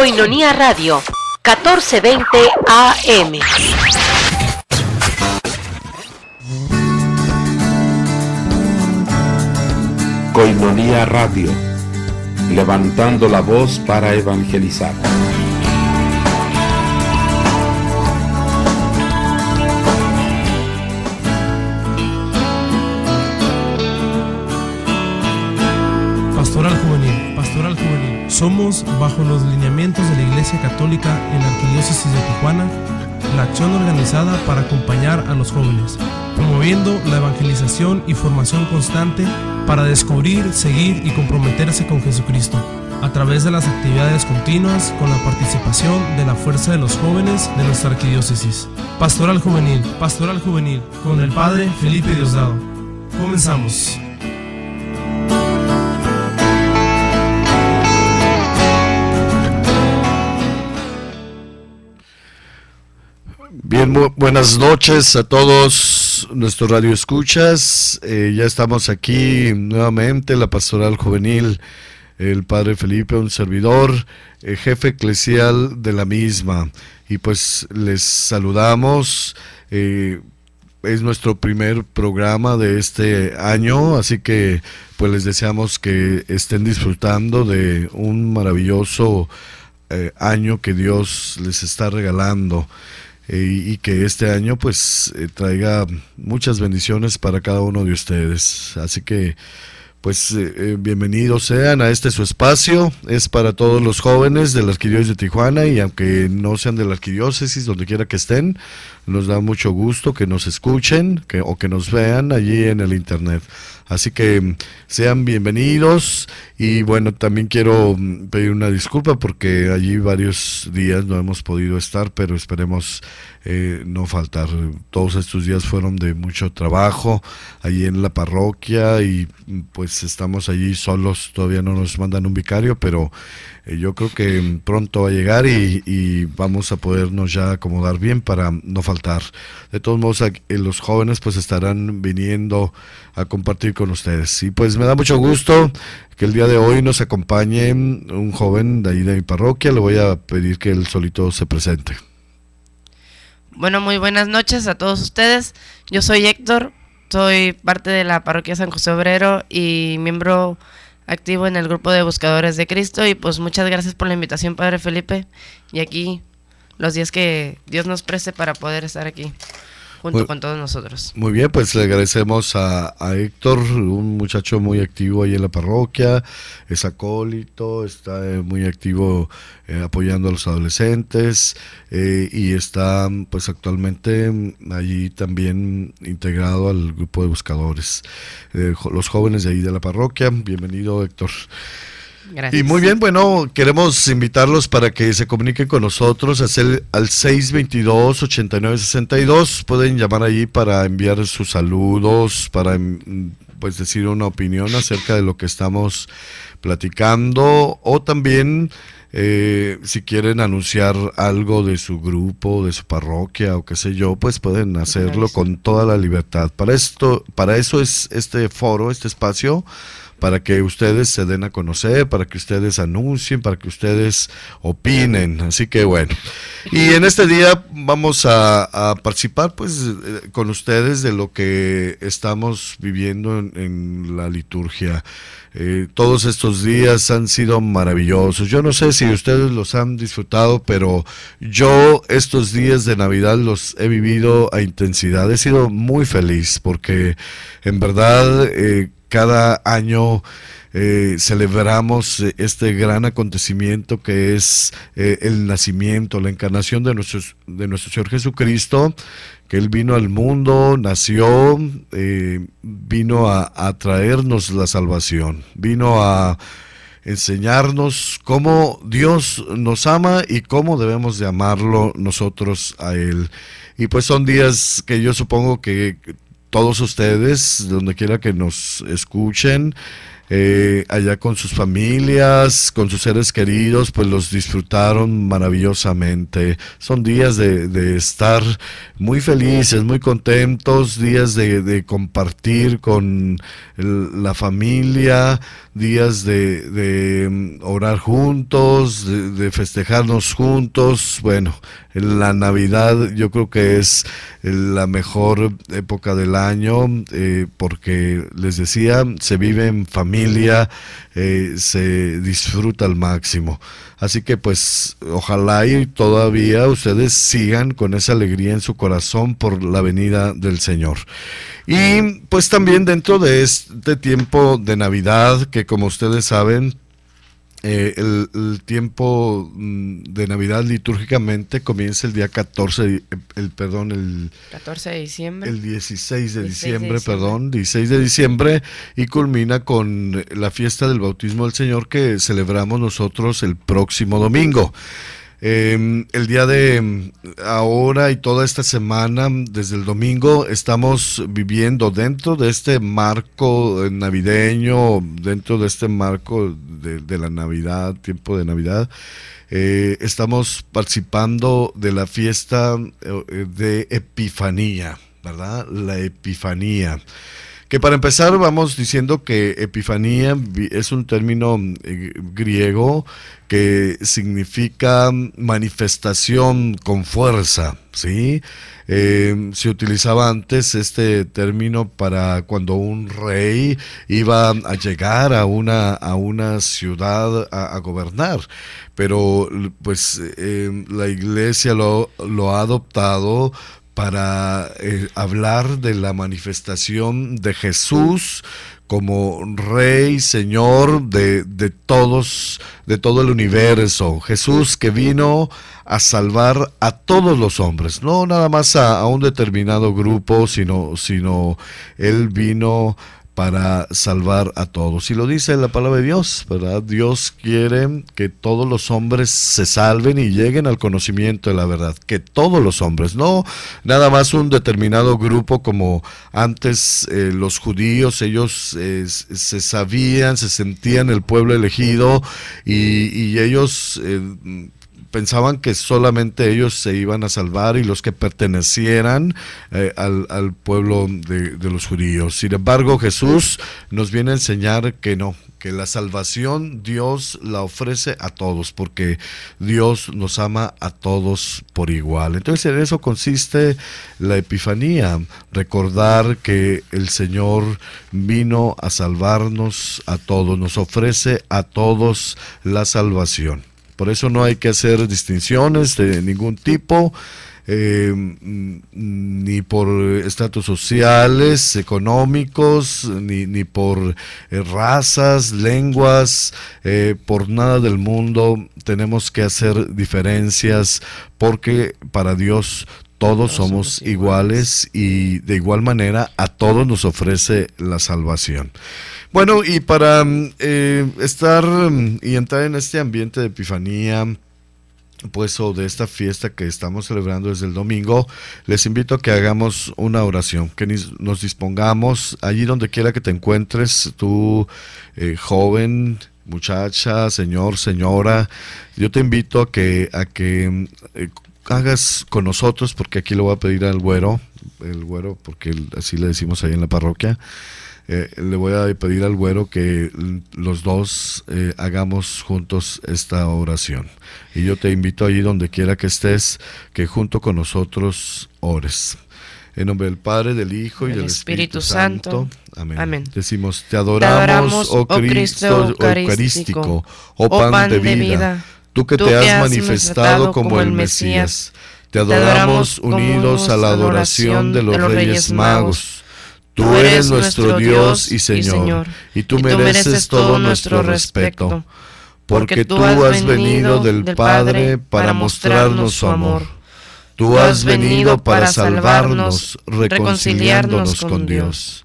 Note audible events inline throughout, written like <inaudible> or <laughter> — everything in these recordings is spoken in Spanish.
Coinonía Radio, 1420 AM. Coinonía Radio, levantando la voz para evangelizar. Somos, bajo los lineamientos de la Iglesia Católica en la Arquidiócesis de Tijuana, la acción organizada para acompañar a los jóvenes, promoviendo la evangelización y formación constante para descubrir, seguir y comprometerse con Jesucristo, a través de las actividades continuas con la participación de la fuerza de los jóvenes de nuestra arquidiócesis. Pastoral Juvenil, Pastoral Juvenil, con el Padre Felipe Diosdado. Comenzamos. Bien, buenas noches a todos nuestros radio escuchas, eh, ya estamos aquí nuevamente, la pastoral juvenil, el padre Felipe, un servidor, eh, jefe eclesial de la misma. Y pues les saludamos. Eh, es nuestro primer programa de este año, así que pues les deseamos que estén disfrutando de un maravilloso año que Dios les está regalando. Eh, y que este año pues eh, traiga muchas bendiciones para cada uno de ustedes. Así que pues eh, bienvenidos sean a este su espacio. Es para todos los jóvenes de la Arquidiócesis de Tijuana y aunque no sean de la Arquidiócesis, donde quiera que estén, nos da mucho gusto que nos escuchen que, o que nos vean allí en el Internet. Así que mm, sean bienvenidos y bueno, también quiero mm, pedir una disculpa porque allí varios días no hemos podido estar, pero esperemos eh, no faltar. Todos estos días fueron de mucho trabajo allí en la parroquia y mm, pues estamos allí solos, todavía no nos mandan un vicario, pero eh, yo creo que mm, pronto va a llegar y, vamos a podernos ya acomodar bien para no faltar. De todos modos, eh, los jóvenes pues estarán viniendo a compartir con ustedes. Y pues me da mucho gusto que el día de hoy nos acompañe mm, un joven de ahí de mi parroquia. Le voy a pedir que él solito se presente. Bueno, muy buenas noches a todos ustedes. Yo soy Héctor, soy parte de la parroquia San José Obrero y miembro activo en el grupo de Buscadores de Cristo y pues muchas gracias por la invitación, Padre Felipe, y aquí los días que Dios nos preste para poder estar aquí junto pues, con todos nosotros. Muy bien, pues le agradecemos a, Héctor, un muchacho muy activo ahí en la parroquia, es acólito, está eh, muy activo eh, apoyando a los adolescentes eh, y está pues actualmente mm, allí también integrado al grupo de buscadores, los jóvenes de ahí de la parroquia. Bienvenido Héctor. Y muy bien, bueno, queremos invitarlos para que se comuniquen con nosotros al 622-8962. Pueden llamar ahí para enviar sus saludos, para em, pues decir una opinión acerca de lo que estamos platicando o también eh, si quieren anunciar algo de su grupo, de su parroquia o qué sé yo, pues pueden hacerlo con toda la libertad. Para esto, para eso es este foro, este espacio para que ustedes se den a conocer, para que ustedes anuncien, para que ustedes opinen. Así que bueno. Y en este día vamos a, participar pues eh, con ustedes de lo que estamos viviendo en, la liturgia. Eh, todos estos días han sido maravillosos. Yo no sé si ustedes los han disfrutado, pero yo estos días de Navidad los he vivido a intensidad. He sido muy feliz porque en verdad... Eh, cada año eh, celebramos eh, este gran acontecimiento que es eh, el nacimiento, la encarnación de nuestro, de nuestro Señor Jesucristo, que Él vino al mundo, nació, vino a, a traernos la salvación, vino a enseñarnos cómo Dios nos ama y cómo debemos de amarlo nosotros a Él. Y pues son días que yo supongo que todos ustedes, donde quiera que nos escuchen, eh, allá con sus familias, con sus seres queridos, pues los disfrutaron maravillosamente. Son días de, estar muy felices, muy contentos, días de, compartir con la familia, días de, de mm, orar juntos, de festejarnos juntos. Bueno, la Navidad yo creo que es la mejor época del año, eh, porque les decía, se vive en familia, eh, se disfruta al máximo. Así que pues ojalá y todavía ustedes sigan con esa alegría en su corazón por la venida del Señor. Y pues también dentro de este tiempo de Navidad, que como ustedes saben, eh, el, tiempo mm, de Navidad litúrgicamente comienza el día 14, eh, el, perdón, el 14 de diciembre. El 16 de diciembre, perdón, 16 de diciembre y culmina con eh, la fiesta del bautismo del Señor que celebramos nosotros el próximo domingo. Em, el día de em, ahora y toda esta semana, desde el domingo, estamos viviendo dentro de este marco eh, navideño, dentro de este marco de, la Navidad, tiempo de Navidad, eh, estamos participando de la fiesta eh, de Epifanía, ¿verdad? La Epifanía. Que para empezar vamos diciendo que Epifanía es un término mm, eh, griego que significa mm, manifestación con fuerza, ¿sí? Eh, se utilizaba antes este término para cuando un rey iba a llegar a una, a una ciudad a, gobernar, pero pues eh, la iglesia lo, lo ha adoptado para eh, hablar de la manifestación de Jesús como Rey, Señor de, todos, de todo el universo. Jesús que vino a salvar a todos los hombres, no nada más a, un determinado grupo, sino, sino Él vino para salvar a todos. Y lo dice la palabra de Dios, ¿verdad? Dios quiere que todos los hombres se salven y lleguen al conocimiento de la verdad, que todos los hombres, no nada más un determinado grupo como antes eh, los judíos, ellos eh, se sabían, se sentían el pueblo elegido y, ellos... Eh, pensaban que solamente ellos se iban a salvar y los que pertenecieran eh, al, pueblo de, de los judíos. Sin embargo, Jesús nos viene a enseñar que no, que la salvación Dios la ofrece a todos, porque Dios nos ama a todos por igual. Entonces en eso consiste la Epifanía, recordar que el Señor vino a salvarnos a todos, nos ofrece a todos la salvación. Por eso no hay que hacer distinciones de ningún tipo, eh, ni por estatus sociales, económicos, ni, por eh, razas, lenguas, eh, por nada del mundo tenemos que hacer diferencias, porque para Dios todos somos iguales y de igual manera a todos nos ofrece la salvación. Bueno, y para mm, eh, estar mm, y entrar en este ambiente de epifanía, pues o de esta fiesta que estamos celebrando desde el domingo, les invito a que hagamos una oración, que nos dispongamos allí donde quiera que te encuentres, tú eh, joven, muchacha, señor, señora, yo te invito a que, a que mm, eh, hagas con nosotros, porque aquí lo voy a pedir al güero, el güero, porque así le decimos ahí en la parroquia. Eh, le voy a pedir al güero que los dos eh, hagamos juntos esta oración. Y yo te invito allí donde quiera que estés, que junto con nosotros ores. En nombre del Padre, del Hijo y del Espíritu, Santo. Amén. Decimos, te adoramos, oh, oh Cristo, oh Eucarístico, oh, oh pan, de vida tú que te has manifestado como el Mesías. Te adoramos unidos a la adoración de los Reyes Magos. Tú eres nuestro Dios y Señor, y tú mereces todo nuestro respeto, porque tú has venido del Padre para mostrarnos su amor. Tú has venido para salvarnos, reconciliándonos con Dios.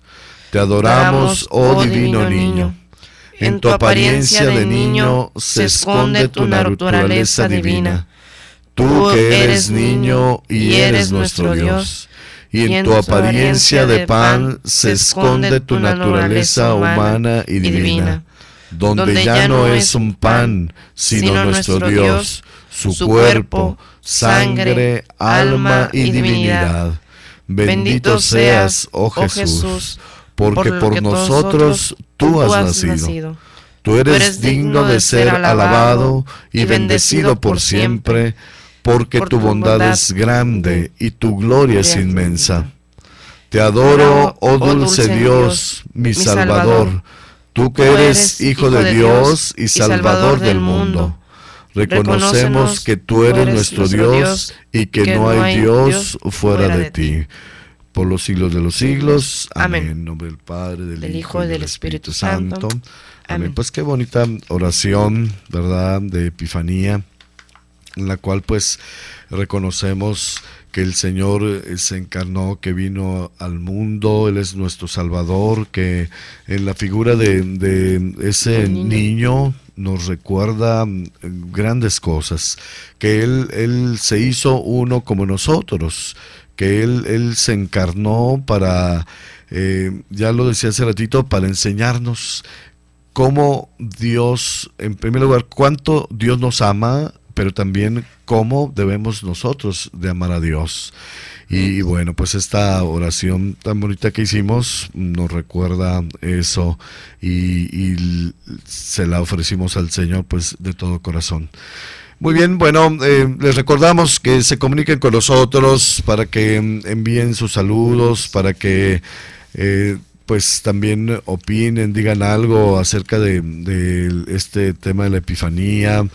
Te adoramos, oh, oh divino niño. En tu apariencia de niño se esconde tu naturaleza divina. Tú que eres niño y eres nuestro Dios. Y en tu apariencia de pan se esconde tu naturaleza humana y divina. Donde ya no es un pan, sino nuestro Dios, su cuerpo, sangre, alma y divinidad. Bendito seas, oh, oh Jesús porque por, nosotros tú has, nacido. Tú eres, digno de ser alabado y bendecido por siempre, porque tu bondad es grande y tu gloria es inmensa. Te adoro, oh, oh dulce Dios, mi Salvador, tú que eres Hijo de Dios y Salvador del mundo. Reconocemos que tú eres nuestro Dios y que no hay Dios fuera de ti por los siglos de los siglos. Amén. En nombre del Padre, del, Hijo y del Espíritu, Santo. Amén. Pues qué bonita oración, ¿verdad? De Epifanía, en la cual pues reconocemos que el Señor eh, se encarnó, que vino al mundo, Él es nuestro Salvador, que en la figura de, ese niño nos recuerda mm, grandes cosas, que él, él se hizo uno como nosotros, que él, él se encarnó para, eh, ya lo decía hace ratito, para enseñarnos cómo Dios, en primer lugar, cuánto Dios nos ama, pero también cómo debemos nosotros de amar a Dios. Y bueno, pues esta oración tan bonita que hicimos nos recuerda eso y, y se la ofrecimos al Señor pues de todo corazón. Muy bien, bueno, eh, les recordamos que se comuniquen con nosotros para que envíen sus saludos, para que eh, pues también opinen, digan algo acerca de, este tema de la Epifanía.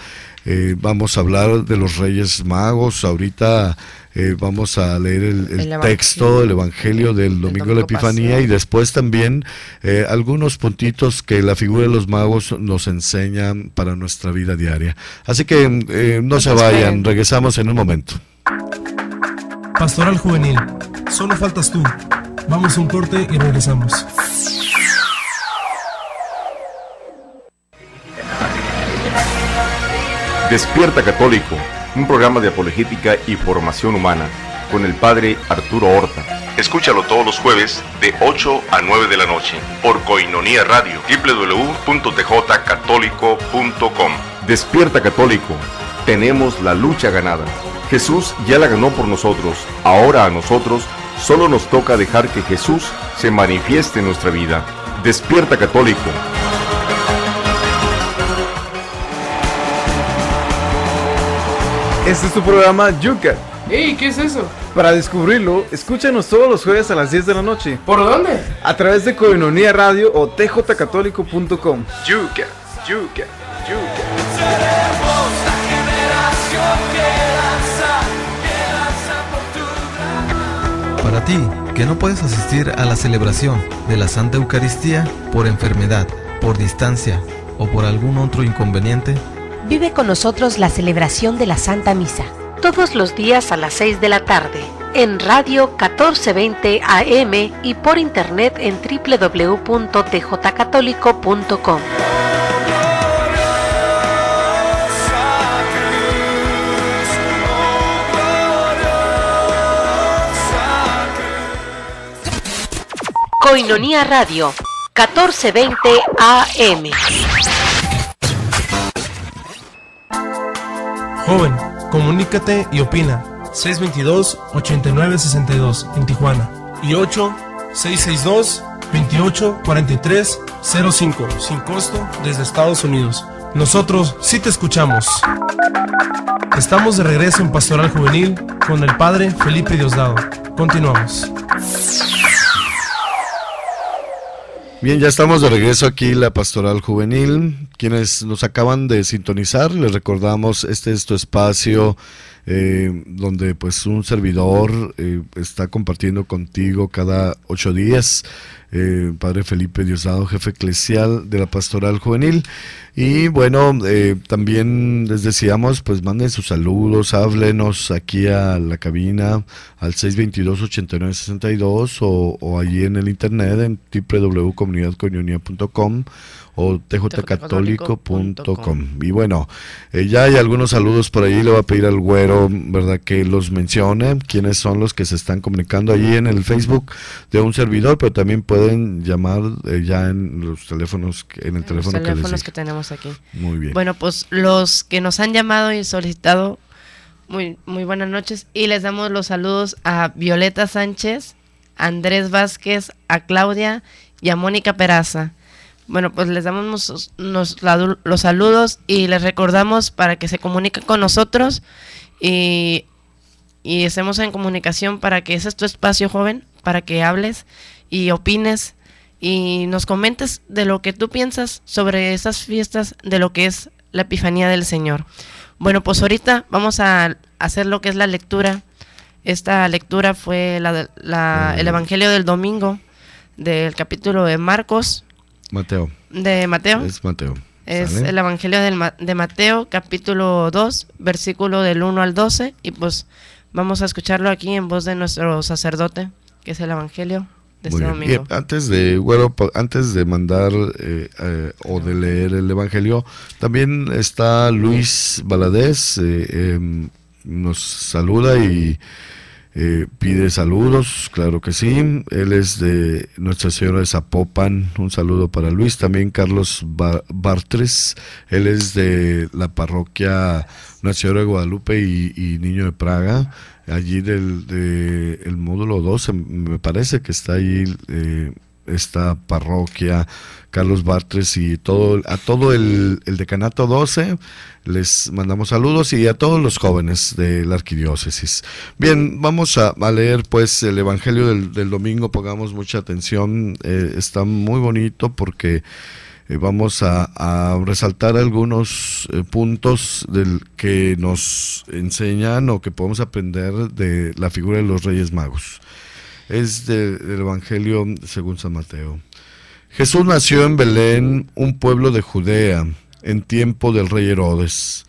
Eh, vamos a hablar de los Reyes Magos. Ahorita eh, vamos a leer el, el texto del Evangelio del Domingo, de la Epifanía y después también eh, algunos puntitos que la figura de los magos nos enseña para nuestra vida diaria. Así que eh, no se vayan, regresamos en un momento. Pastoral Juvenil, solo faltas tú. Vamos a un corte y regresamos. Despierta Católico un programa de apologética y formación humana con el padre Arturo Horta. Escúchalo todos los jueves de 8 a 9 de la noche por Coinonía Radio, www.tjcatólico.com. Despierta católico, tenemos la lucha ganada. Jesús ya la ganó por nosotros, ahora a nosotros solo nos toca dejar que Jesús se manifieste en nuestra vida. Despierta católico. Este es tu programa Yucat. ¿Y ¿Qué es eso? Para descubrirlo, escúchanos todos los jueves a las 10 de la noche. ¿Por dónde? A través de Coinonía Radio o tjcatólico.com. por tu Para ti, que no puedes asistir a la celebración de la Santa Eucaristía por enfermedad, por distancia o por algún otro inconveniente, vive con nosotros la celebración de la Santa Misa. Todos los días a las 6 de la tarde, en radio 1420 AM y por internet en www.tjcatólico.com. Coinonía Radio, 1420 AM. Joven, comunícate y opina. 622-8962 en Tijuana y 8 662 2843 sin costo desde Estados Unidos. Nosotros sí te escuchamos. Estamos de regreso en Pastoral Juvenil con el Padre Felipe Diosdado. Continuamos. Bien, ya estamos de regreso aquí la Pastoral Juvenil. Quienes nos acaban de sintonizar, les recordamos, este es tu espacio eh, donde pues un servidor eh, está compartiendo contigo cada ocho días eh, padre Felipe Diosado jefe eclesial de la Pastoral Juvenil. Y bueno, eh, también les decíamos, pues manden sus saludos, háblenos aquí a la cabina al 622-8962 o, o allí en el internet en www.comunidadcojonia.com o tjcatólico.com. Y bueno, eh, ya hay algunos saludos por ahí, le voy a pedir al güero, ¿verdad? Que los mencione, quiénes son los que se están comunicando allí en el Facebook de un servidor, pero también puede pueden llamar eh, ya en los teléfonos, en el teléfono los que, tenemos aquí. Muy bien. Bueno, pues los que nos han llamado y solicitado, muy, muy buenas noches. Y les damos los saludos a Violeta Sánchez, Andrés Vázquez, a Claudia y a Mónica Peraza. Bueno, pues les damos los, los saludos y les recordamos para que se comuniquen con nosotros y y estemos en comunicación para que ese es tu espacio, joven, para que hables y opines y nos comentes de lo que tú piensas sobre esas fiestas, de lo que es la Epifanía del Señor. Bueno, pues ahorita vamos a hacer lo que es la lectura. Esta lectura fue el Evangelio del Domingo, del capítulo de Marcos. Mateo. De Mateo. Es Mateo. Es el Evangelio de Mateo, capítulo 2, versículo del 1 al 12. Y pues vamos a escucharlo aquí en voz de nuestro sacerdote, que es el Evangelio. Este bien. antes de, bueno, antes de mandar eh, eh, o de leer el Evangelio, también está Luis Baladés, eh, em, nos saluda y eh, pide saludos, claro que sí. Él es de Nuestra Señora de Zapopan. Un saludo para Luis. También Carlos Bartres. Él es de la parroquia Nuestra Señora de Guadalupe y, Niño de Praga. Allí del de, el módulo 12, me parece que está ahí. Eh, esta parroquia, Carlos Bartres y todo, a todo el, decanato 12, les mandamos saludos y a todos los jóvenes de la arquidiócesis. Bien, vamos a, leer pues el Evangelio del, domingo, pongamos mucha atención, eh, está muy bonito porque eh, vamos a, resaltar algunos eh, puntos del que nos enseñan o que podemos aprender de la figura de los Reyes Magos es del Evangelio según San Mateo. Jesús nació en Belén, un pueblo de Judea, en tiempo del rey Herodes.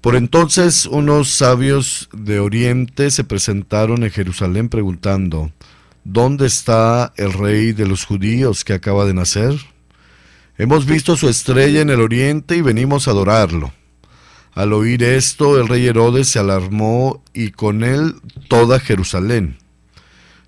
Por entonces unos sabios de Oriente se presentaron en Jerusalén preguntando, ¿dónde está el rey de los judíos que acaba de nacer? Hemos visto su estrella en el oriente y venimos a adorarlo. Al oír esto, el rey Herodes se alarmó y con él toda Jerusalén.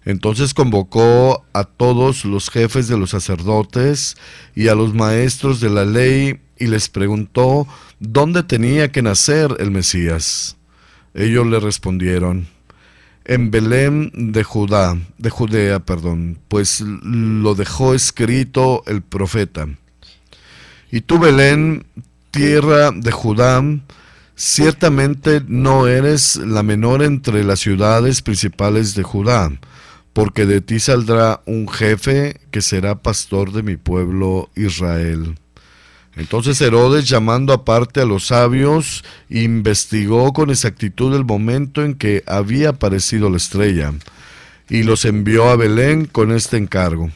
Entonces convocó a todos los jefes de los sacerdotes y a los maestros de la ley y les preguntó dónde tenía que nacer el Mesías. Ellos le respondieron, en Belén de Judá, de Judea, perdón, pues lo dejó escrito el profeta. Y tú, Belén, tierra de Judá, ciertamente no eres la menor entre las ciudades principales de Judá porque de ti saldrá un jefe que será pastor de mi pueblo Israel. Entonces Herodes, llamando aparte a los sabios, investigó con exactitud el momento en que había aparecido la estrella, y los envió a Belén con este encargo.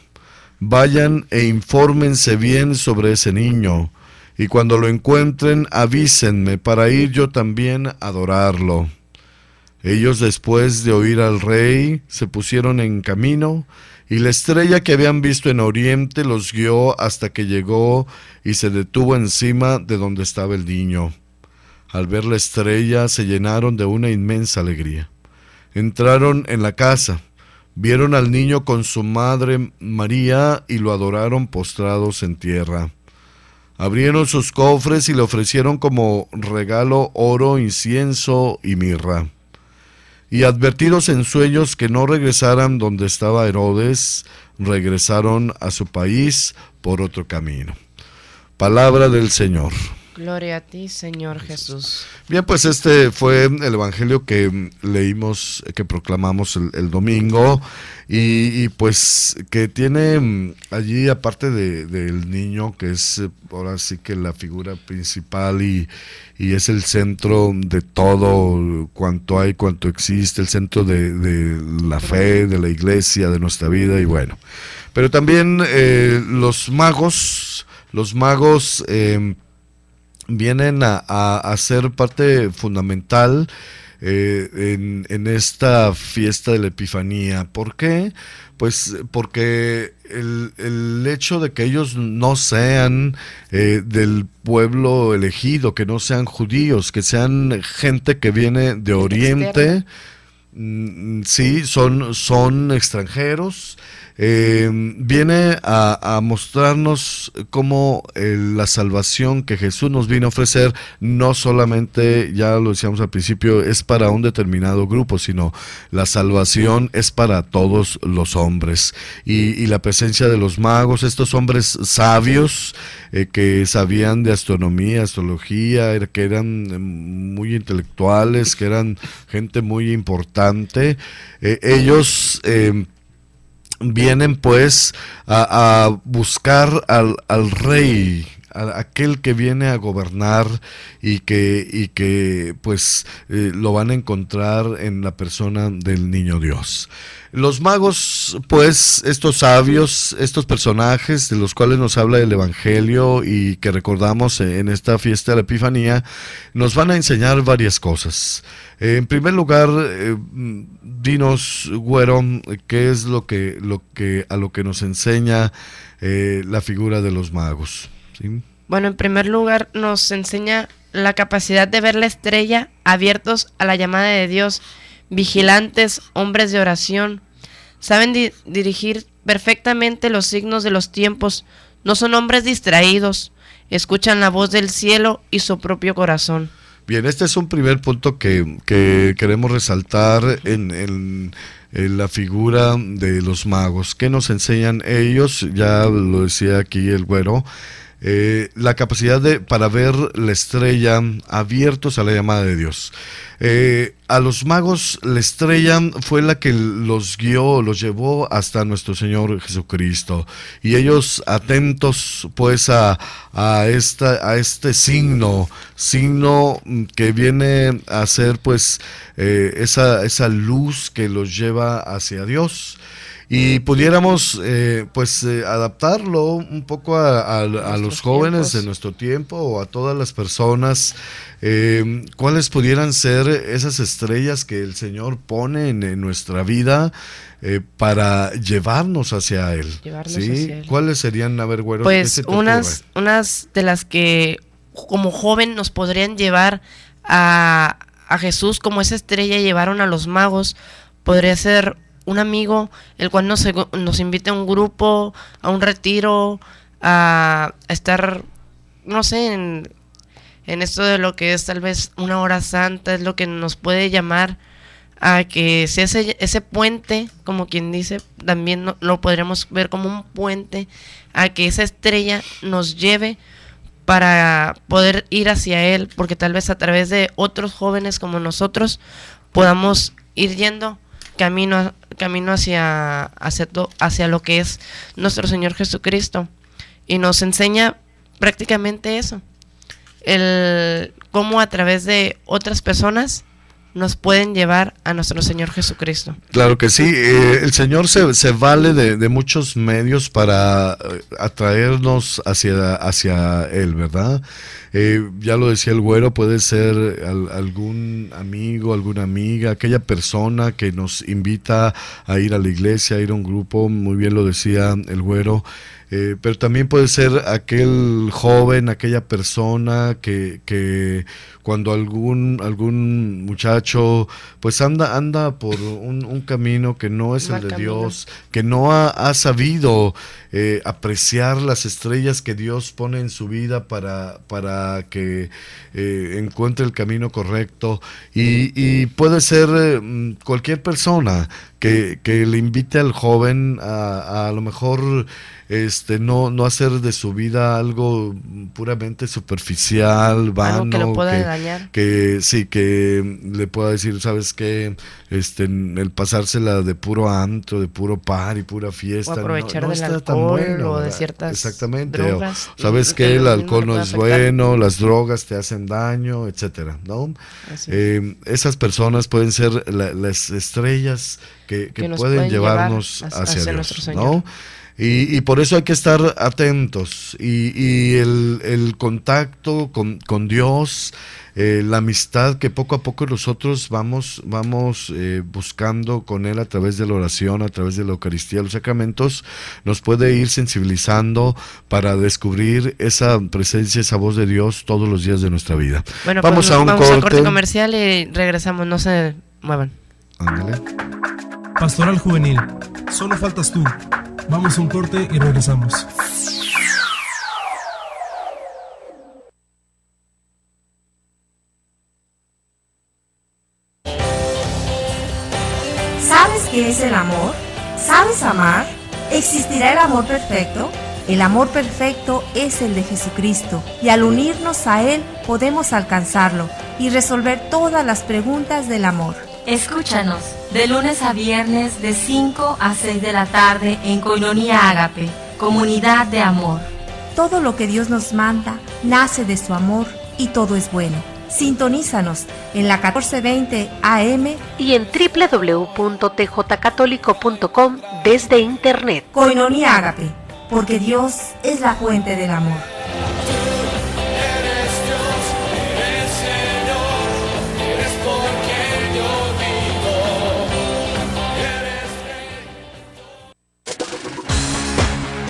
Vayan e infórmense bien sobre ese niño, y cuando lo encuentren avísenme para ir yo también a adorarlo. Ellos después de oír al rey se pusieron en camino y la estrella que habían visto en oriente los guió hasta que llegó y se detuvo encima de donde estaba el niño. Al ver la estrella se llenaron de una inmensa alegría. Entraron en la casa, vieron al niño con su madre María y lo adoraron postrados en tierra. Abrieron sus cofres y le ofrecieron como regalo oro, incienso y mirra. Y advertidos en sueños que no regresaran donde estaba Herodes, regresaron a su país por otro camino. Palabra del Señor. Gloria a ti, Señor Jesús. Bien, pues este fue el Evangelio que leímos, que proclamamos el, domingo, y, pues que tiene mm, allí, aparte del niño, que es ahora sí que la figura principal y, es el centro de todo cuanto hay, cuanto existe, el centro de, la fe, de la iglesia, de nuestra vida, y bueno. Pero también eh, los magos, los magos... Em, vienen a, ser parte fundamental eh, en, esta fiesta de la Epifanía. ¿Por qué? Pues porque el, hecho de que ellos no sean eh, del pueblo elegido, que no sean judíos, que sean gente que viene de Oriente, mm, sí, son, son extranjeros. Eh, viene a, mostrarnos cómo eh, la salvación que Jesús nos vino a ofrecer no solamente, ya lo decíamos al principio, es para un determinado grupo, sino la salvación es para todos los hombres. Y, la presencia de los magos, estos hombres sabios eh, que sabían de astronomía, astrología, que eran muy intelectuales, que eran gente muy importante, ellos vienen pues a, buscar al, al rey aquel que viene a gobernar y que, y que pues eh, lo van a encontrar en la persona del niño Dios. Los magos, pues estos sabios, estos personajes de los cuales nos habla el Evangelio y que recordamos en esta fiesta de la Epifanía, nos van a enseñar varias cosas. Eh, en primer lugar, eh, dinos, güero, qué es lo que, lo que, a lo que nos enseña la figura de los magos. Bueno, en primer lugar nos enseña la capacidad de ver la estrella abiertos a la llamada de Dios, vigilantes, hombres de oración. Saben dirigir perfectamente los signos de los tiempos, no son hombres distraídos, escuchan la voz del cielo y su propio corazón. Bien, este es un primer punto que, queremos resaltar en, la figura de los magos. ¿Qué nos enseñan ellos? Ya lo decía aquí el güero. Eh, la capacidad de, para ver la estrella abiertos a la llamada de Dios. Eh, a los magos la estrella fue la que los guió, los llevó hasta nuestro Señor Jesucristo. Y ellos atentos pues a, esta, a este signo, signo que viene a ser pues eh, esa, esa luz que los lleva hacia Dios y pudiéramos eh, pues eh, adaptarlo un poco a, los jóvenes de nuestro tiempo o a todas las personas, eh, cuáles pudieran ser esas estrellas que el Señor pone en, nuestra vida para llevarnos hacia Él. ¿sí? ¿Cuáles serían, a ver, Pues unas, unas de las que como joven nos podrían llevar a, a Jesús, como esa estrella llevaron a los magos, podría ser un amigo, el cual nos, nos invite a un grupo, a un retiro, a, estar, no sé, en, esto de lo que es tal vez una hora santa, es lo que nos puede llamar a que si ese, ese puente, como quien dice, también lo podremos ver como un puente, a que esa estrella nos lleve para poder ir hacia Él, porque tal vez a través de otros jóvenes como nosotros podamos ir yendo camino camino hacia, hacia, hacia lo que es nuestro Señor Jesucristo. Y nos enseña prácticamente eso, el cómo a través de otras personas nos pueden llevar a nuestro Señor Jesucristo. Claro que sí, eh, el Señor se, se vale de, muchos medios para eh, atraernos hacia, hacia Él, ¿verdad? Eh, ya lo decía el güero, puede ser algún amigo, alguna amiga, aquella persona que nos invita a ir a la iglesia, a ir a un grupo, muy bien lo decía el güero. Eh, pero también puede ser aquel joven, aquella persona que, cuando algún, algún muchacho pues anda, anda por un, camino que no es el de Dios, que no ha, sabido eh, apreciar las estrellas que Dios pone en su vida para, para que eh, encuentre el camino correcto. Y, puede ser cualquier persona que, le invite al joven a, a lo mejor este, no, no hacer de su vida algo puramente superficial, vano, que, pueda que, sí, que le pueda decir, sabes qué, este, el pasársela de puro antro, de puro par y pura fiesta, aprovechar no, está tan bueno, o de ciertas exactamente, sabes que el alcohol no es bueno, las drogas te hacen daño, etcétera, ¿no? Eh, esas personas pueden ser las estrellas que, pueden, llevarnos hacia, hacia ¿no? Y, por eso hay que estar atentos. Y, el, contacto con, Dios, eh, la amistad que poco a poco nosotros vamos, vamos eh, buscando con Él a través de la oración, a través de la Eucaristía, los sacramentos, nos puede ir sensibilizando para descubrir esa presencia, esa voz de Dios todos los días de nuestra vida. Bueno, vamos pues, a un corte. corte. comercial y regresamos. No se muevan. Ándale. Pastoral Juvenil. Solo faltas tú. Vamos a un corte y regresamos. ¿Sabes qué es el amor? ¿Sabes amar? ¿Existirá el amor perfecto? El amor perfecto es el de Jesucristo y al unirnos a Él podemos alcanzarlo y resolver todas las preguntas del amor. Escúchanos de lunes a viernes de 5 a 6 de la tarde en Colonia Ágape, Comunidad de Amor. Todo lo que Dios nos manda nace de su amor y todo es bueno. Sintonízanos en la 1420 AM y en www.tjcatólico.com desde internet. Coinonia Ágape, porque Dios es la fuente del amor.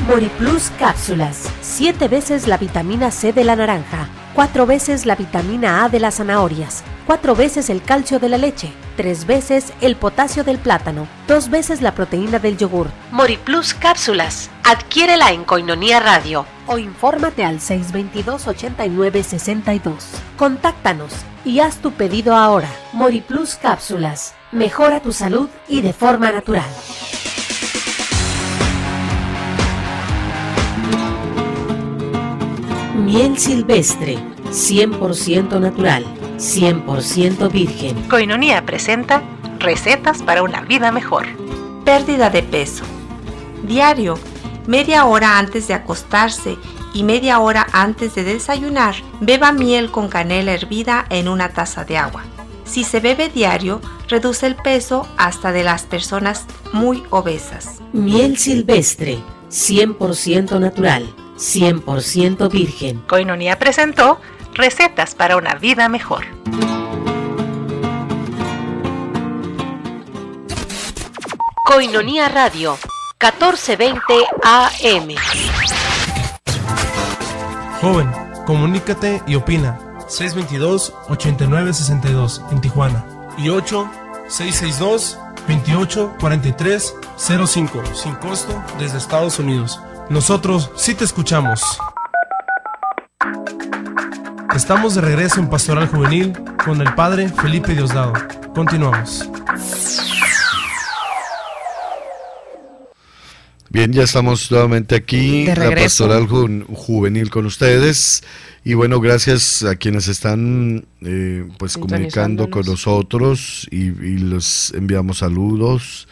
Moriplus cápsulas. 7 veces la vitamina C de la naranja, 4 veces la vitamina A de las zanahorias, 4 veces el calcio de la leche, 3 veces el potasio del plátano, dos veces la proteína del yogur. Moriplus cápsulas. Adquiérela en Coinonía Radio o infórmate al 622-8962. Contáctanos y haz tu pedido ahora. Moriplus cápsulas. Mejora tu salud y de forma natural. Miel silvestre, 100% natural, 100% virgen. Coinonía presenta recetas para una vida mejor. Pérdida de peso. Diario, media hora antes de acostarse y media hora antes de desayunar, beba miel con canela hervida en una taza de agua. Si se bebe diario, reduce el peso hasta de las personas muy obesas. Miel silvestre, 100% natural, 100% virgen. Coinonía presentó Recetas para una vida mejor. Coinonía Radio, 1420 AM. Joven, comunícate y opina. 622-8962 en Tijuana y 8 662 2843 sin costo desde Estados Unidos. Nosotros sí te escuchamos. Estamos de regreso en Pastoral Juvenil con el padre Felipe Diosdado. Continuamos. Bien, ya estamos nuevamente aquí, la Pastoral Juvenil con ustedes. Y bueno, gracias a quienes están eh, pues comunicando con nosotros y les enviamos saludos.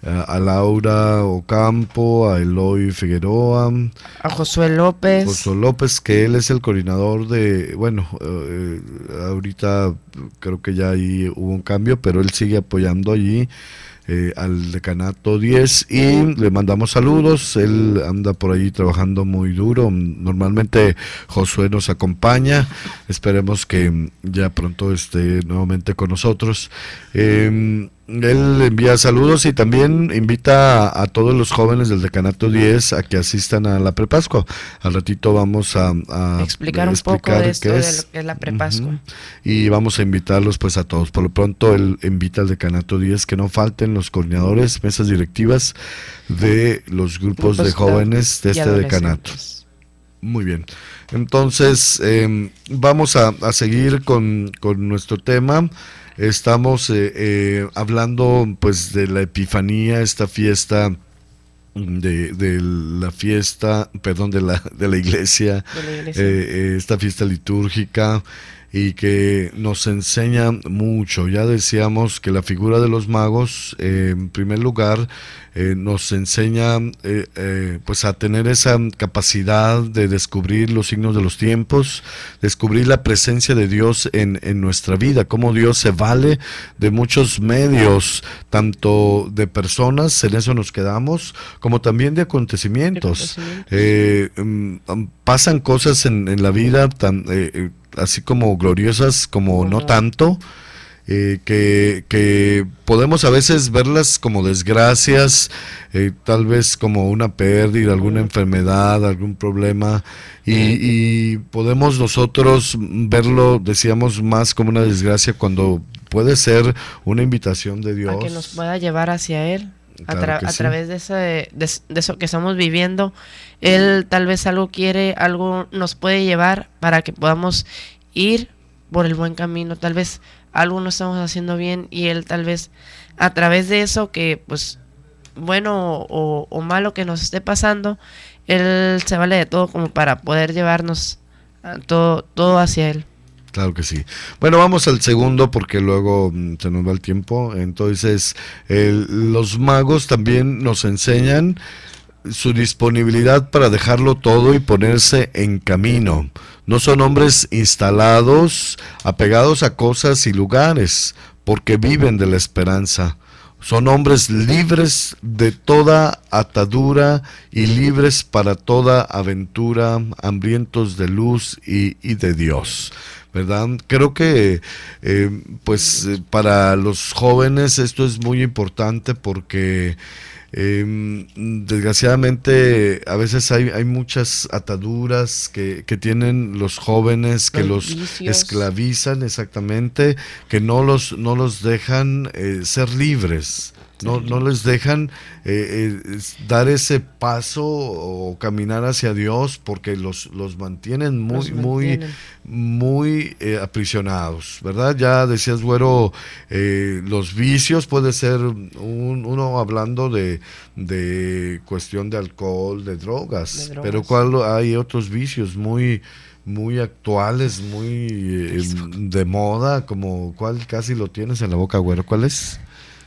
Eh, a Laura Ocampo, a Eloy Figueroa, a Josué López. Josué López, que él es el coordinador de, bueno, eh, ahorita creo que ya ahí hubo un cambio, pero él sigue apoyando allí eh, al decanato 10 y le mandamos saludos, él anda por ahí trabajando muy duro, normalmente Josué nos acompaña, esperemos que ya pronto esté nuevamente con nosotros. Em, él envía saludos y también invita a, todos los jóvenes del Decanato 10 a que asistan a la Prepascua. Al ratito vamos a, explicar un poco de esto de lo que es la Prepascua. Y vamos a invitarlos pues a todos. Por lo pronto él invita al Decanato 10 que no falten los coordinadores, mesas directivas de los grupos, de jóvenes de este decanato. Muy bien. Entonces, em, vamos a, seguir con, con nuestro tema. Estamos eh, eh, hablando pues de la Epifanía, esta fiesta de, la fiesta, perdón, de la, iglesia, eh, esta fiesta litúrgica, y que nos enseña mucho. Ya decíamos que la figura de los magos, eh, en primer lugar, eh, nos enseña eh, pues a tener esa capacidad de descubrir los signos de los tiempos, descubrir la presencia de Dios en, nuestra vida, cómo Dios se vale de muchos medios, tanto de personas, en eso nos quedamos, como también de acontecimientos. Mm, pasan cosas en, en la vida tan así como gloriosas, como no tanto, eh, que, podemos a veces verlas como desgracias, eh, tal vez como una pérdida, alguna enfermedad, algún problema, y, eh. y, podemos nosotros verlo, decíamos, más como una desgracia cuando puede ser una invitación de Dios. que nos pueda llevar hacia Él a, través de, de, eso que estamos viviendo. Él tal vez algo quiere, algo nos puede llevar para que podamos ir por el buen camino. Tal vez algo no estamos haciendo bien y él tal vez a través de eso que pues bueno o, malo que nos esté pasando, él se vale de todo como para poder llevarnos todo, todo hacia él claro que sí. Bueno, vamos al segundo porque luego mm, se nos va el tiempo. Entonces, los magos también nos enseñan su disponibilidad para dejarlo todo y ponerse en camino. No son hombres instalados, apegados a cosas y lugares, porque viven de la esperanza son hombres libres de toda atadura y libres para toda aventura, hambrientos de luz y, de Dios. ¿verdad? Creo que eh, pues eh, para los jóvenes esto es muy importante porque Em, desgraciadamente, a veces hay, muchas ataduras que, tienen los jóvenes, que los, esclavizan exactamente, que no los, no los dejan eh, ser libres. No, no les dejan eh, eh, dar ese paso o caminar hacia Dios porque los, los mantienen muy, muy, muy eh, aprisionados, ¿verdad? Ya decías, Güero, los vicios puede ser uno hablando de, cuestión de alcohol, de drogas, pero cuál, hay otros vicios muy muy actuales, muy de moda, como cuál casi lo tienes en la boca, güero. ¿Cuál es?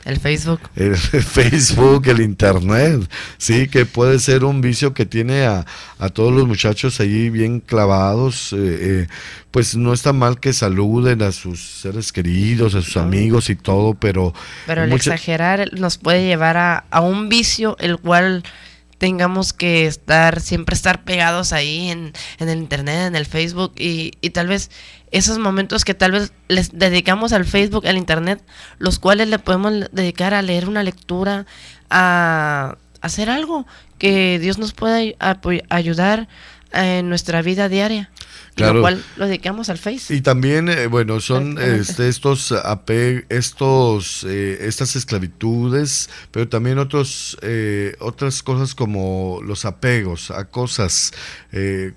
El Facebook. El, <laughs> Facebook, el Internet, sí, que puede ser un vicio que tiene a, todos los muchachos ahí bien clavados. Eh, eh, pues no está mal que saluden a sus seres queridos, a sus amigos y todo, pero... Pero el exagerar nos puede llevar a, a un vicio el cual tengamos que estar, siempre estar pegados ahí en, en el Internet, en el Facebook y, y tal vez esos momentos que tal vez les dedicamos al Facebook, al Internet, los cuales le podemos dedicar a leer una lectura, a hacer algo que Dios nos pueda ayudar en nuestra vida diaria. Lo cual lo dedicamos al Face. Y también, eh, bueno, son este, estos estos, eh, estas esclavitudes, pero también otros, eh, otras cosas como los apegos a cosas,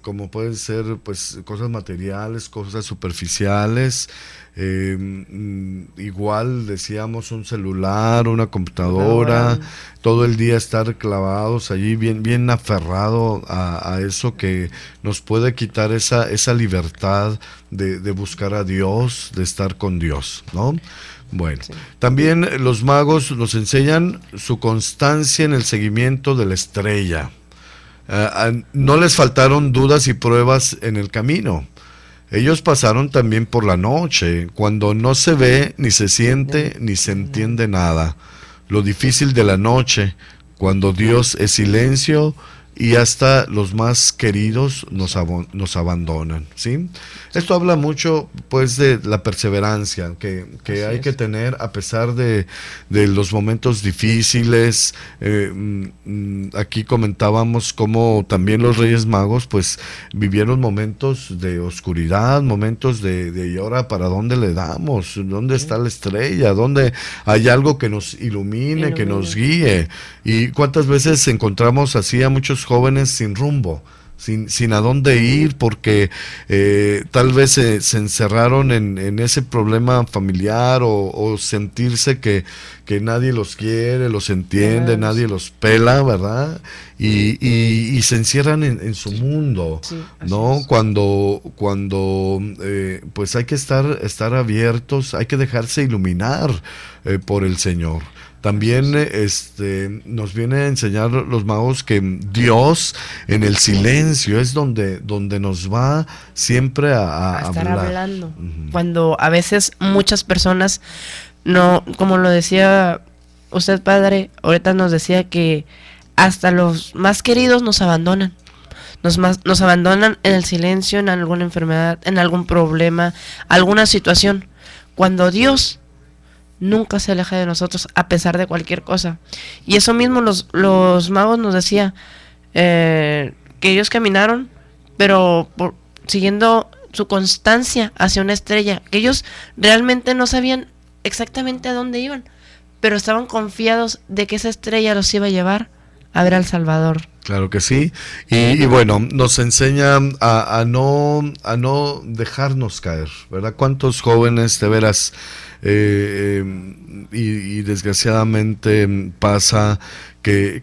como pueden ser pues cosas materiales, cosas superficiales. Mm, igual decíamos un celular, una computadora, todo el día estar clavados allí, bien, bien aferrado a, eso que nos puede quitar esa esa libertad de, buscar a Dios, de estar con Dios, ¿no? Bueno, también los magos nos enseñan su constancia en el seguimiento de la estrella. Eh, no les faltaron dudas y pruebas en el camino. Ellos pasaron también por la noche, cuando no se ve, ni se siente, ni se entiende nada. Lo difícil de la noche, cuando Dios es silencio y hasta los más queridos nos, nos abandonan. ¿sí? Esto habla mucho pues, de la perseverancia que, hay que tener a pesar de, los momentos difíciles. Eh, mm, aquí comentábamos cómo también los Reyes Magos pues, vivieron momentos de oscuridad, momentos de, de ¿y ahora para dónde le damos? ¿Dónde está la estrella? ¿Dónde hay algo que nos ilumine, ilumine. que nos guíe? ¿Y cuántas veces encontramos así a muchos jóvenes sin rumbo, sin, sin a dónde ir, porque eh, tal vez se, encerraron en, en, ese problema familiar o, sentirse que, que, nadie los quiere, los entiende, nadie los pela, ¿verdad? Y, y, se encierran en, su mundo, ¿no? Cuando, cuando eh, pues hay que estar, estar abiertos, hay que dejarse iluminar eh, por el Señor. También este, nos viene a enseñar los magos que Dios en el silencio es donde, donde nos va siempre a, estar hablar. hablando. Cuando a veces muchas personas no, como lo decía usted padre, ahorita nos decía que hasta los más queridos nos abandonan. Nos, más, nos, abandonan en el silencio, en alguna enfermedad, en algún problema, alguna situación. Cuando Dios nunca se aleja de nosotros a pesar de cualquier cosa. Y eso mismo los, los magos nos decía, eh, que ellos caminaron, pero siguiendo su constancia hacia una estrella, que ellos realmente no sabían exactamente a dónde iban, pero estaban confiados de que esa estrella los iba a llevar a ver al Salvador. Claro que sí. Y, eh. bueno, nos enseña a, no, a no dejarnos caer, ¿verdad? ¿Cuántos jóvenes de veras eh, eh, y, desgraciadamente pasa que,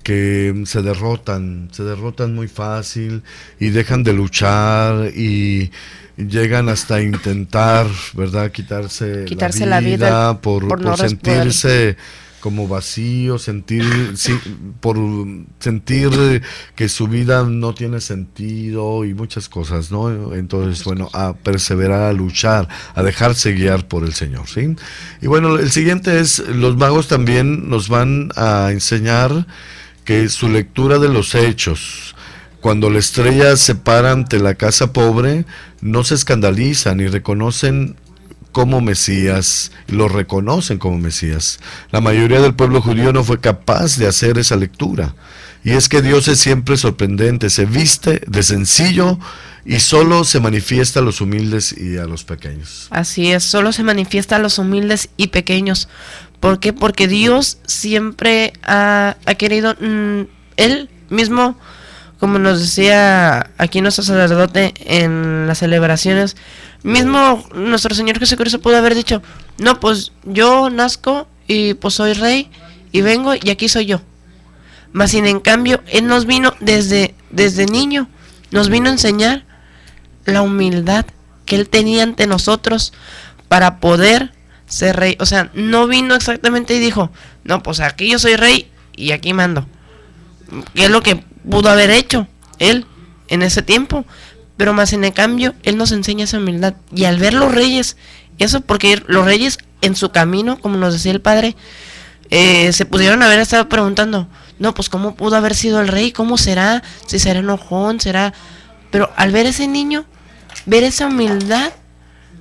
se derrotan, se derrotan muy fácil y dejan de luchar y llegan hasta intentar, ¿verdad?, quitarse, la vida, por, sentirse como vacío, sentir, por sentir que su vida no tiene sentido y muchas cosas, ¿no? Entonces, bueno, a perseverar, a luchar, a dejarse guiar por el Señor, ¿sí? Y bueno, el siguiente es, los magos también nos van a enseñar que su lectura de los hechos, cuando la estrella se para ante la casa pobre, no se escandalizan y reconocen como Mesías, lo reconocen como Mesías. La mayoría del pueblo judío no fue capaz de hacer esa lectura. Y es que Dios es siempre sorprendente, se viste de sencillo y solo se manifiesta a los humildes y a los pequeños. Así es, solo se manifiesta a los humildes y pequeños. ¿Por qué? Porque Dios siempre ha, querido, mm, Él mismo, como nos decía aquí nuestro sacerdote en las celebraciones, Mismo nuestro Señor Jesucristo pudo haber dicho, no, pues yo nazco y pues soy rey y vengo y aquí soy yo. más sin en cambio, Él nos vino desde, desde niño, nos vino a enseñar la humildad que Él tenía ante nosotros para poder ser rey. O sea, no vino exactamente y dijo, no, pues aquí yo soy rey y aquí mando. ¿Qué es lo que pudo haber hecho Él en ese tiempo? Pero más en el cambio, Él nos enseña esa humildad. Y al ver los reyes, eso porque los reyes en su camino, como nos decía el Padre, eh, se pudieron haber estado preguntando, no, pues cómo pudo haber sido el rey, cómo será, si será enojón, será... Pero al ver ese niño, ver esa humildad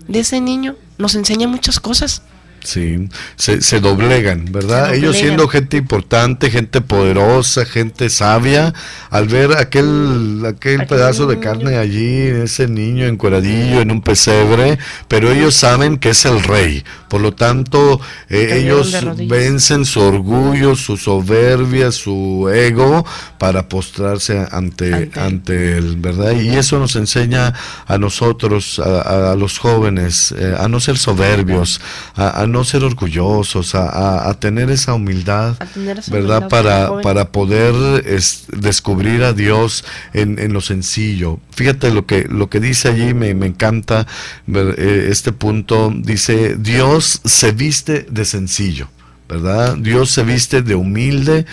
de ese niño, nos enseña muchas cosas. Sí, se, doblegan, ¿verdad? Ellos siendo gente importante, gente poderosa, gente sabia, al ver aquel, aquel, pedazo de carne allí, ese niño encueradillo en un pesebre, pero ellos saben que es el rey, por lo tanto eh, ellos vencen su orgullo, su soberbia, su ego para postrarse ante, ante. él, ¿verdad? Y eso nos enseña a nosotros, a, los jóvenes, eh, a no ser soberbios, a no ser orgullosos, a, tener esa humildad, ¿verdad? para, para poder descubrir a Dios en, lo sencillo. Fíjate lo que, lo que dice allí, me, encanta eh, este punto. Dice, Dios se viste de sencillo. ¿verdad? Dios se viste de humilde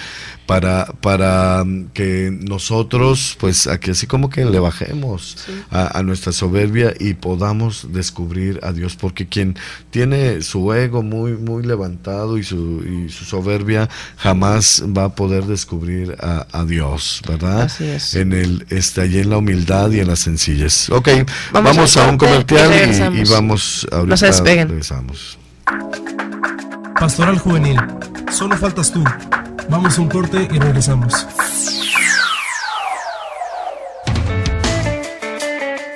para, para mm, que nosotros, pues aquí así como que le bajemos a, nuestra soberbia y podamos descubrir a Dios, porque quien tiene su ego muy, muy levantado y su, su soberbia jamás va a poder descubrir a, Dios, ¿verdad? Así es. En el, este, allí en la humildad y en la sencillez. Ok, vamos, a, un comercial y, vamos a... No Pastoral Juvenil. Solo faltas tú. Vamos a un corte y regresamos.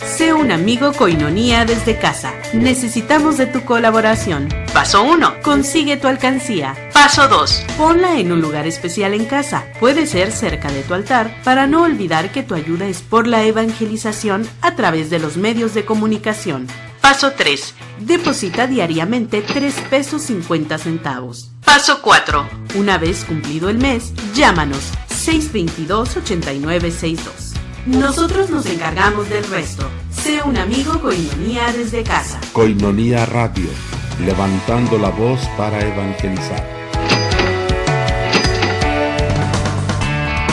Sé un amigo Coinonía desde casa. Necesitamos de tu colaboración. Paso 1. Consigue tu alcancía. Paso 2. Ponla en un lugar especial en casa. Puede ser cerca de tu altar para no olvidar que tu ayuda es por la evangelización a través de los medios de comunicación. Paso 3 deposita diariamente 3 pesos 50 centavos. Paso 4. Una vez cumplido el mes, llámanos 622-8962. Nosotros nos encargamos del resto. Sé un amigo Coinonía desde casa. Coinonía Radio, levantando la voz para evangelizar.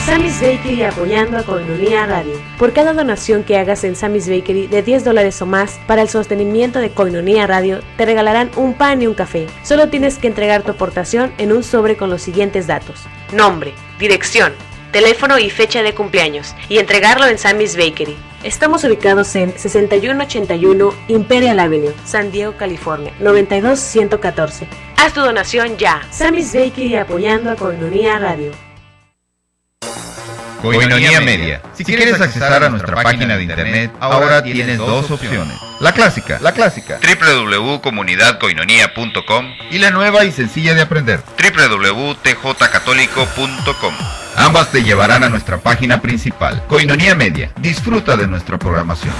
Sammy's Bakery apoyando a Coinonía Radio. Por cada donación que hagas en Sammy's Bakery de 10 dólares o más para el sostenimiento de Coinonía Radio, te regalarán un pan y un café. Solo tienes que entregar tu aportación en un sobre con los siguientes datos. Nombre, dirección, teléfono y fecha de cumpleaños y entregarlo en Sammy's Bakery. Estamos ubicados en 6181 Imperial Avenue, San Diego, California, 92114. Haz tu donación ya. Sammy's Bakery apoyando a Coinonía Radio. Coinonía Media. Si, quieres accesar a nuestra página de internet, ahora tienes dos opciones. La clásica, la clásica. www.comunidadcoinonia.com, y la nueva y sencilla de aprender. www.tjcatólico.com. Ambas te llevarán a nuestra página principal, Coinonía Media. Disfruta de nuestra programación.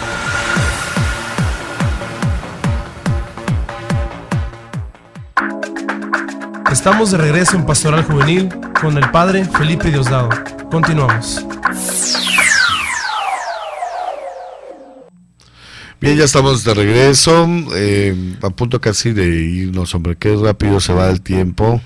Estamos de regreso en Pastoral Juvenil con el padre Felipe Diosdado. Continuamos. Bien, ya estamos de regreso, eh, a punto casi de irnos, hombre, qué rápido se va el tiempo,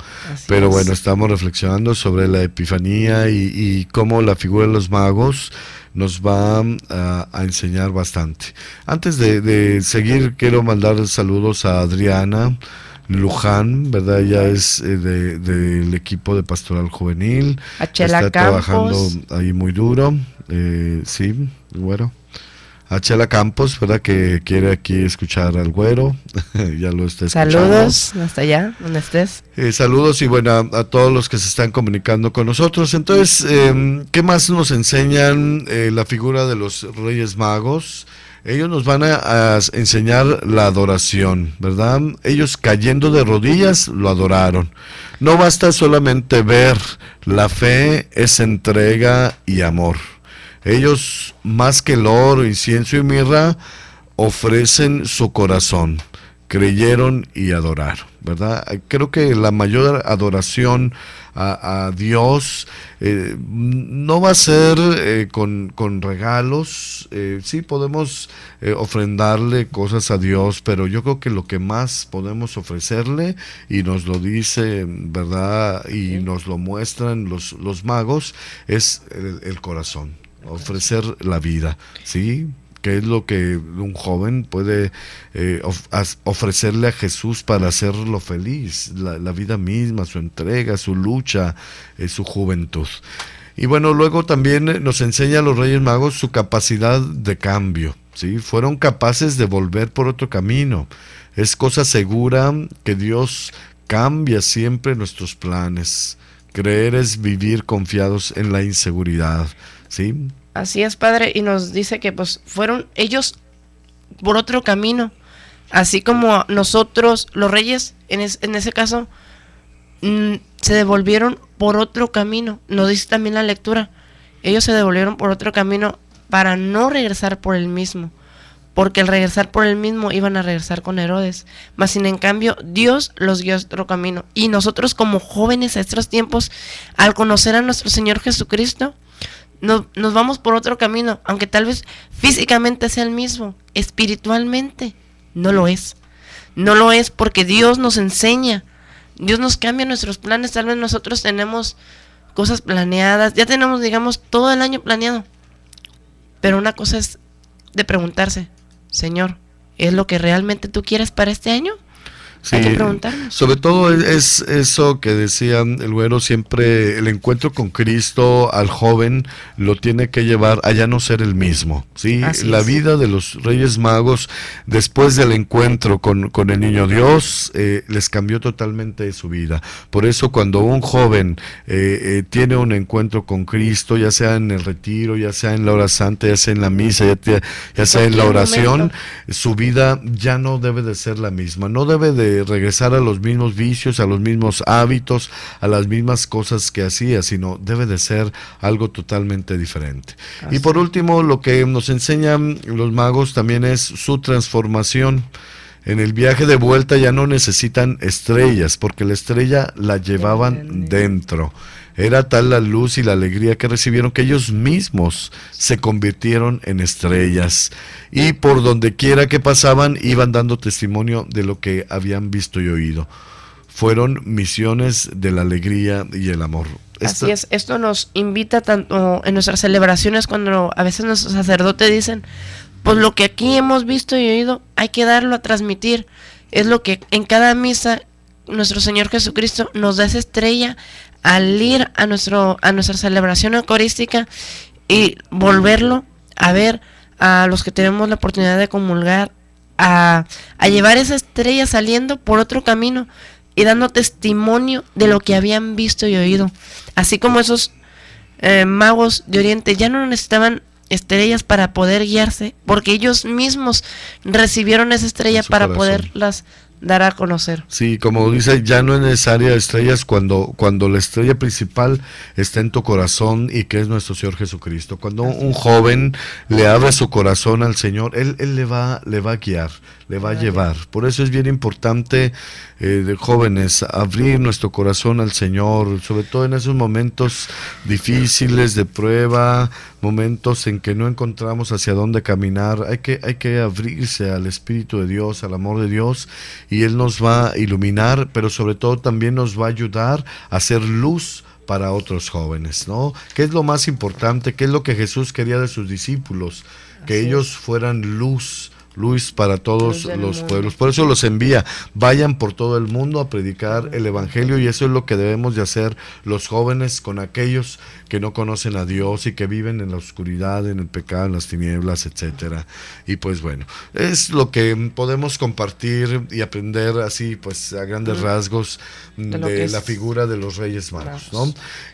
pero bueno, estamos reflexionando sobre la Epifanía y, cómo la figura de los magos nos va ah, a, enseñar bastante. Antes de seguir, quiero mandar saludos a Adriana, Luján, ¿verdad? ya es eh, del equipo de Pastoral Juvenil. Achela está trabajando ahí muy duro. Eh, sí, güero. Achela Campos, ¿verdad? Que quiere aquí escuchar al güero. <laughs> ya lo está escuchando. Saludos, hasta allá, donde estés. Eh, saludos y bueno, a, a, todos los que se están comunicando con nosotros. Entonces, em, ¿qué más nos enseñan la figura de los Reyes Magos? Ellos nos van a, enseñar la adoración, ¿verdad? Ellos cayendo de rodillas lo adoraron. No basta solamente ver, la fe es entrega y amor. Ellos, más que el oro, incienso y mirra, ofrecen su corazón creyeron y adoraron, ¿verdad? Creo que la mayor adoración a, Dios eh, no va a ser eh, con, regalos, eh, sí podemos ofrendarle cosas a Dios, pero yo creo que lo que más podemos ofrecerle, y nos lo dice, ¿verdad? Y nos lo muestran los, los magos, es el corazón, ofrecer la vida, ¿sí? qué es lo que un joven puede eh, ofrecerle a Jesús para hacerlo feliz, la, vida misma, su entrega, su lucha, eh, su juventud. Y bueno, luego también eh, nos enseña a los Reyes Magos su capacidad de cambio, ¿sí? Fueron capaces de volver por otro camino. Es cosa segura que Dios cambia siempre nuestros planes. Creer es vivir confiados en la inseguridad, ¿sí? Así es, Padre, y nos dice que pues fueron ellos por otro camino, así como nosotros, los reyes, en, en ese caso, mm, se devolvieron por otro camino. Nos dice también la lectura, ellos se devolvieron por otro camino para no regresar por el mismo, porque al regresar por el mismo iban a regresar con Herodes. Mas sin en cambio, Dios los guió otro camino. Y nosotros como jóvenes a estos tiempos, al conocer a nuestro Señor Jesucristo, nos vamos por otro camino, aunque tal vez físicamente sea el mismo, espiritualmente no lo es. No lo es porque Dios nos enseña, Dios nos cambia nuestros planes, tal vez nosotros tenemos cosas planeadas, ya tenemos, digamos, todo el año planeado. Pero una cosa es de preguntarse, Señor, ¿es lo que realmente tú quieres para este año? Sobre todo es, eso que decían el güero siempre, el encuentro con Cristo al joven lo tiene que llevar a ya no ser el mismo. ¿sí? La vida de los Reyes Magos después del encuentro con, el niño Dios eh, les cambió totalmente su vida. Por eso cuando un joven eh, eh, tiene un encuentro con Cristo, ya sea en el retiro, ya sea en la hora santa, ya sea en la misa, ya, sea en la oración, su vida ya no debe de ser la misma, no debe de regresar a los mismos vicios, a los mismos hábitos, a las mismas cosas que hacía, sino debe de ser algo totalmente diferente. Y por último, lo que nos enseñan los magos también es su transformación. En el viaje de vuelta ya no necesitan estrellas, porque la estrella la llevaban dentro. Era tal la luz y la alegría que recibieron que ellos mismos se convirtieron en estrellas. Y por donde quiera que pasaban iban dando testimonio de lo que habían visto y oído. Fueron misiones de la alegría y el amor. Así es, esto nos invita tanto en nuestras celebraciones cuando a veces nuestros sacerdotes dicen, pues lo que aquí hemos visto y oído, hay que darlo a transmitir. Es lo que en cada misa nuestro Señor Jesucristo nos da esa estrella al ir a, nuestro, a nuestra celebración eucarística y volverlo a ver a los que tenemos la oportunidad de comulgar, a, a llevar esa estrella saliendo por otro camino y dando testimonio de lo que habían visto y oído. Así como esos eh, magos de Oriente ya no necesitaban estrellas para poder guiarse, porque ellos mismos recibieron esa estrella para poderlas dar a conocer. Sí, como dice, ya no es necesaria estrellas cuando, cuando la estrella principal está en tu corazón y que es nuestro Señor Jesucristo. Cuando un joven le abre su corazón al Señor, Él, le, va, le va a guiar, le va a llevar. Por eso es bien importante, eh, de jóvenes, abrir nuestro corazón al Señor, sobre todo en esos momentos difíciles de prueba, momentos en que no encontramos hacia dónde caminar, hay que, hay que abrirse al Espíritu de Dios, al amor de Dios, y Él nos va a iluminar, pero sobre todo también nos va a ayudar a ser luz para otros jóvenes, ¿no? ¿Qué es lo más importante? ¿Qué es lo que Jesús quería de sus discípulos? Que ellos fueran luz Luis para todos los pueblos. Por eso los envía, vayan por todo el mundo a predicar el Evangelio y eso es lo que debemos de hacer los jóvenes con aquellos que no conocen a Dios y que viven en la oscuridad, en el pecado, en las tinieblas, etcétera. Y pues bueno, es lo que podemos compartir y aprender así pues a grandes rasgos de, la figura de los Reyes Magos,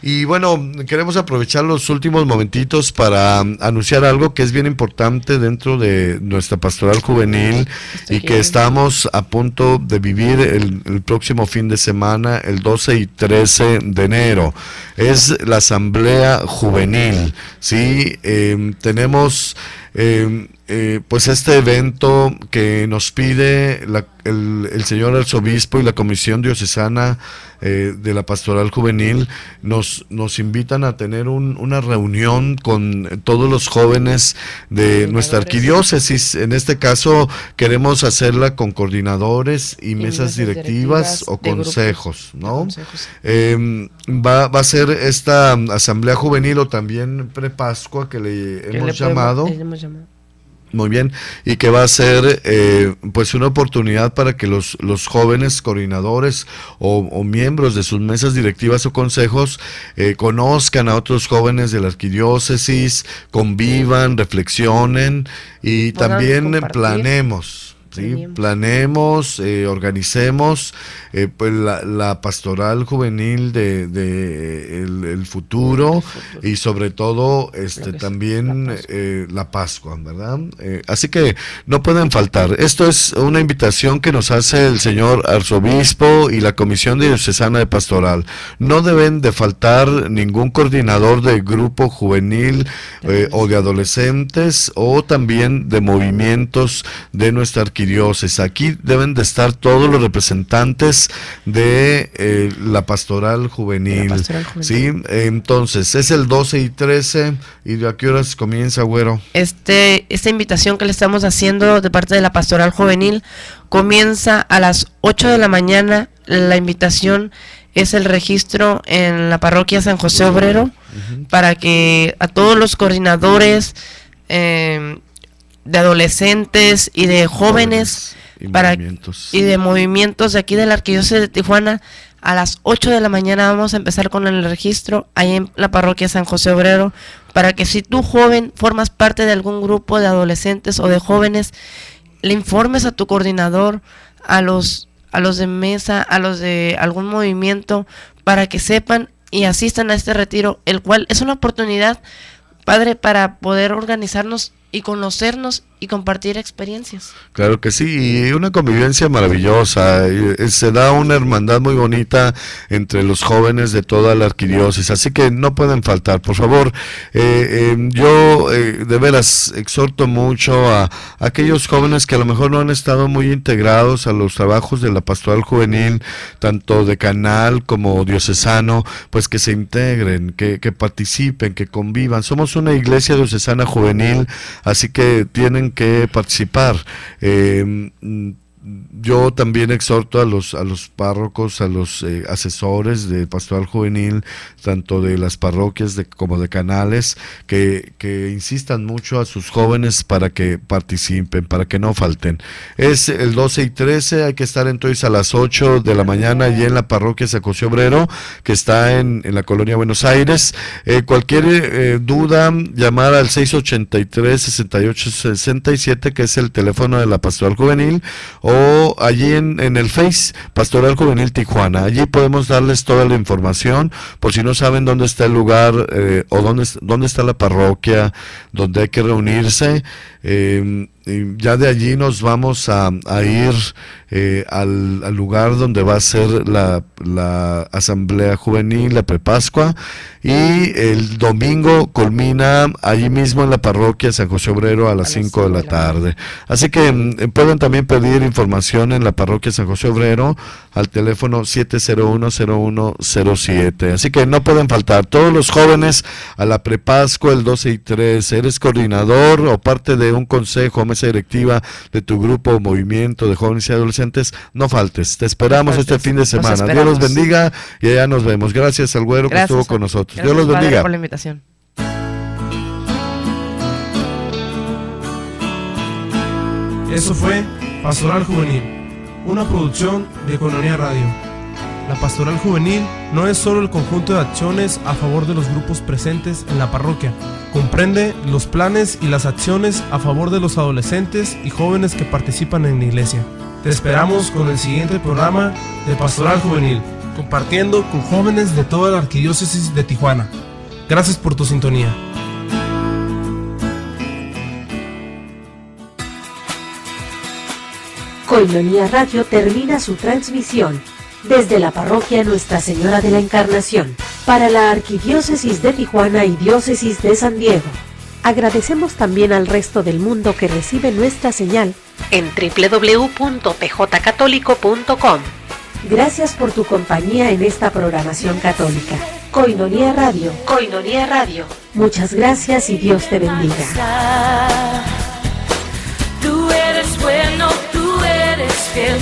Y bueno, queremos aprovechar los últimos momentitos para um, anunciar algo que es bien importante dentro de nuestra pastoral Juvenil y que estamos a punto de vivir el, próximo fin de semana, el 12 y 13 de enero. Es la Asamblea Juvenil, ¿sí? Em, tenemos Em, eh, pues este evento que nos pide el, señor arzobispo y la Comisión Diocesana eh, de la Pastoral Juvenil nos, nos invitan a tener una reunión con todos los jóvenes de ah, nuestra arquidiócesis. En este caso queremos hacerla con coordinadores y, mesas, directivas, o consejos, ¿no? Consejos. Em, Va, va, a ser esta um, asamblea juvenil o también prepascua que le hemos, llamado. Muy bien, y que va a ser eh, pues una oportunidad para que los, jóvenes coordinadores o, miembros de sus mesas directivas o consejos eh, conozcan a otros jóvenes de la arquidiócesis, convivan, reflexionen y también planeemos planemos ¿sí? Planeemos, eh, organicemos eh, pues la, pastoral juvenil de, el, futuro y sobre todo este también eh, la, Pascua, ¿verdad? así que no pueden faltar. Esto es una invitación que nos hace el señor arzobispo y la Comisión Diocesana de Pastoral. No deben de faltar ningún coordinador de grupo juvenil o de adolescentes o también de movimientos de nuestra arquitectura Dioses, Aquí deben de estar todos los representantes de eh, la pastoral juvenil. ¿sí? Entonces, es el 12 y 13. ¿Y de a qué horas comienza, güero? Este, esta invitación que le estamos haciendo de parte de la pastoral juvenil comienza a las 8 de la mañana. La invitación es el registro en la parroquia San José Obrero para que a todos los coordinadores eh, de adolescentes y de jóvenes y para, y de movimientos de aquí de la Arquidiócesis de Tijuana. A las 8 de la mañana vamos a empezar con el registro ahí en la parroquia San José Obrero para que si tú joven formas parte de algún grupo de adolescentes o de jóvenes, le informes a tu coordinador, a los, a los de mesa, a los de algún movimiento, para que sepan y asistan a este retiro, el cual es una oportunidad, Padre, para poder organizarnos y conocernos y compartir experiencias. Claro que sí, una convivencia maravillosa. Eh, se da una hermandad muy bonita entre los jóvenes de toda la arquidiócesis, así que no pueden faltar. Por favor, eh, em, yo eh, de veras exhorto mucho a, aquellos jóvenes que a lo mejor no han estado muy integrados a los trabajos de la pastoral juvenil, tanto de canal como diocesano, pues que se integren, que, que participen, que convivan. Somos una iglesia diocesana juvenil, así que tienen que participar. Eh, yo también exhorto a los, a los párrocos, a los eh, asesores de pastoral juvenil, tanto de las parroquias de, como de canales, que, insistan mucho a sus jóvenes para que participen, para que no falten. Es el 12 y 13, hay que estar entonces a las 8 de la mañana allí en la parroquia Sacocio Obrero, que está en, la colonia Buenos Aires. Eh, cualquier eh, duda, llamar al 683-6867, que es el teléfono de la pastoral juvenil, o o allí en, en el Face, Pastoral Juvenil Tijuana. Allí podemos darles toda la información por si no saben dónde está el lugar eh, o dónde, dónde está la parroquia, donde hay que reunirse. Em, ya de allí nos vamos a, ir eh, al, lugar donde va a ser la, Asamblea Juvenil, la Prepascua, y el domingo culmina allí mismo en la parroquia San José Obrero a las 5 de la tarde. Así que em, pueden también pedir información en la parroquia San José Obrero al teléfono 7010107. Así que no pueden faltar todos los jóvenes a la Prepascua el 12 y 13. Eres coordinador o parte de un consejo, mesa directiva de tu grupo o movimiento de jóvenes y adolescentes, no faltes. Te esperamos este fin de semana. Dios los bendiga y allá nos vemos. Gracias al güero que estuvo con nosotros. Dios los bendiga. Gracias por la invitación. Eso fue Pastoral Juvenil, una producción de Colonia Radio la pastoral juvenil no es solo el conjunto de acciones a favor de los grupos presentes en la parroquia, comprende los planes y las acciones a favor de los adolescentes y jóvenes que participan en la iglesia. Te esperamos con el siguiente programa de Pastoral Juvenil, compartiendo con jóvenes de toda la Arquidiócesis de Tijuana. Gracias por tu sintonía. Radio termina su transmisión desde la parroquia Nuestra Señora de la Encarnación, para la Arquidiócesis de Tijuana y Diócesis de San Diego. Agradecemos también al resto del mundo que recibe nuestra señal en www.pjcatólico.com. Gracias por tu compañía en esta programación católica. Coinonía Radio. Coinonía Radio. Muchas gracias y Dios te bendiga. Tú eres bueno, tú eres fiel,